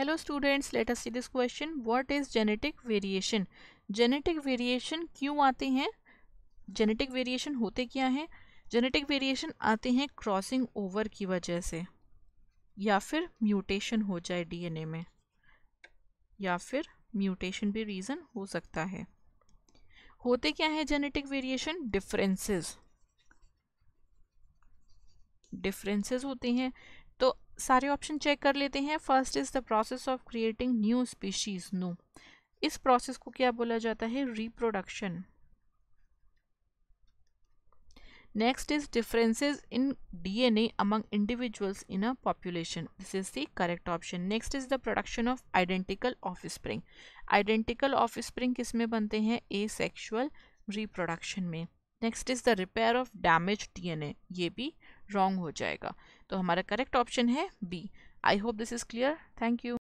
hello students let us see this question what is genetic variation genetic variation क्यों आते हैं genetic variation होते क्या हैं जेनेटिक वेरिएशन आते हैं क्रॉसिंग ओवर की वजह से या फिर म्यूटेशन हो जाए डीएनए में या फिर म्यूटेशन भी रीज़न हो सकता है होते क्या हैं जेनेटिक वेरिएशन डिफरेंसेस डिफरेंसेस होते हैं सारे ऑप्शन चेक कर लेते हैं first is the process of creating new species no इस प्रोसेस को क्या बोला जाता है reproduction next is differences in DNA among individuals in a population this is the correct option next is the production of identical offspring identical offspring किसमें बनते हैं ए सेक्शुअल रिप्रोडक्शन में next is the repair of damage DNA ये भी wrong हो जाएगा तो हमारा करेक्ट ऑप्शन है बी I hope this is clear thank you